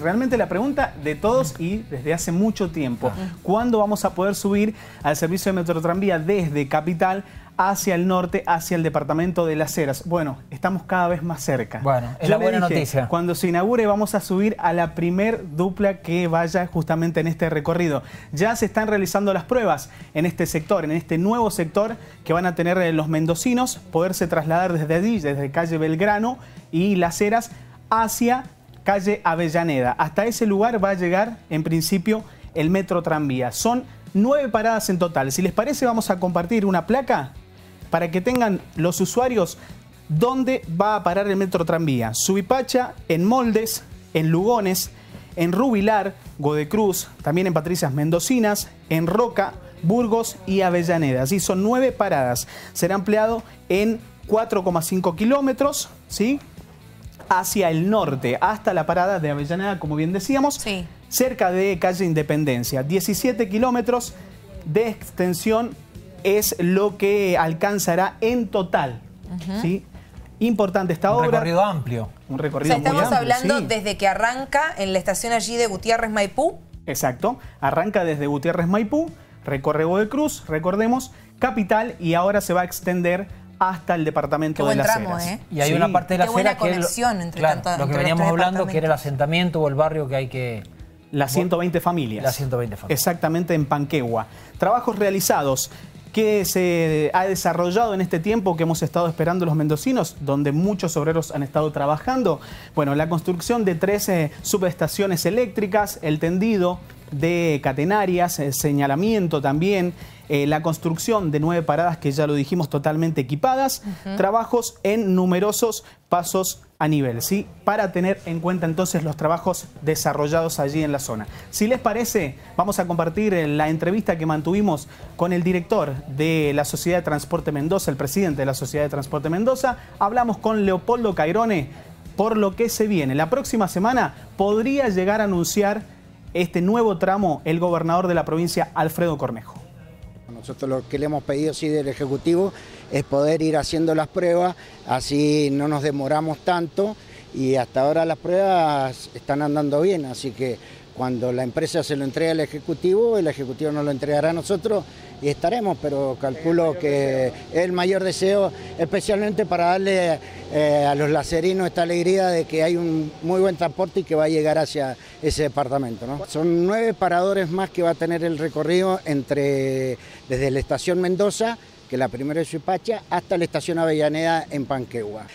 realmente la pregunta de todos y desde hace mucho tiempo. ¿Cuándo vamos a poder subir al servicio de Metrotranvía desde Capital hacia el norte, hacia el departamento de las Heras? Bueno, estamos cada vez más cerca. Bueno, es la buena noticia. Cuando se inaugure vamos a subir a la primer dupla que vaya justamente en este recorrido. Ya se están realizando las pruebas en este sector, en este nuevo sector que van a tener eh, los mendocinos, poderse trasladar desde allí, desde calle Belgrano y las Heras hacia calle Avellaneda. Hasta ese lugar va a llegar, en principio, el metro tranvía. Son nueve paradas en total. Si les parece, vamos a compartir una placa para que tengan los usuarios dónde va a parar el metro tranvía. Subipacha, en Moldes, en Lugones, en Rubilar, Godecruz, también en Patricias Mendocinas, en Roca, Burgos y Avellaneda. así Son nueve paradas. Será empleado en 4,5 kilómetros, ¿sí? hacia el norte, hasta la parada de Avellaneda, como bien decíamos, cerca de calle Independencia. 17 kilómetros de extensión es lo que alcanzará en total. ¿sí? Importante esta obra. Un recorrido amplio. Un recorrido estamos hablando desde que arranca en la estación allí de Gutiérrez Maipú. Exacto, arranca desde Gutiérrez Maipú, recorre Cruz, recordemos, capital y ahora se va a extender hasta el departamento de las ¿eh? Y hay una parte de la que conexión lo, entre lo que veníamos hablando, que era el asentamiento o el barrio que hay que... Las 120 familias. Las 120 familias. Exactamente en Panquegua. Trabajos realizados que se ha desarrollado en este tiempo que hemos estado esperando los mendocinos, donde muchos obreros han estado trabajando. Bueno, la construcción de 13 eh, subestaciones eléctricas, el tendido de catenarias, el eh, señalamiento también, eh, la construcción de nueve paradas que ya lo dijimos totalmente equipadas, trabajos en numerosos pasos a nivel, ¿sí? Para tener en cuenta entonces los trabajos desarrollados allí en la zona. Si les parece, vamos a compartir eh, la entrevista que mantuvimos con el director de la Sociedad de Transporte Mendoza, el presidente de la Sociedad de Transporte Mendoza. Hablamos con Leopoldo Cairone por lo que se viene. La próxima semana podría llegar a anunciar este nuevo tramo el gobernador de la provincia, Alfredo Cornejo. Nosotros lo que le hemos pedido sí del Ejecutivo es poder ir haciendo las pruebas, así no nos demoramos tanto y hasta ahora las pruebas están andando bien, así que cuando la empresa se lo entregue al Ejecutivo, el Ejecutivo nos lo entregará a nosotros y estaremos, pero calculo que el mayor deseo, especialmente para darle eh, a los lacerinos esta alegría de que hay un muy buen transporte y que va a llegar hacia ese departamento. Son nueve paradores más que va a tener el recorrido entre, desde la estación Mendoza, que es la primera es Suipacha, hasta la estación Avellaneda en Panquegua.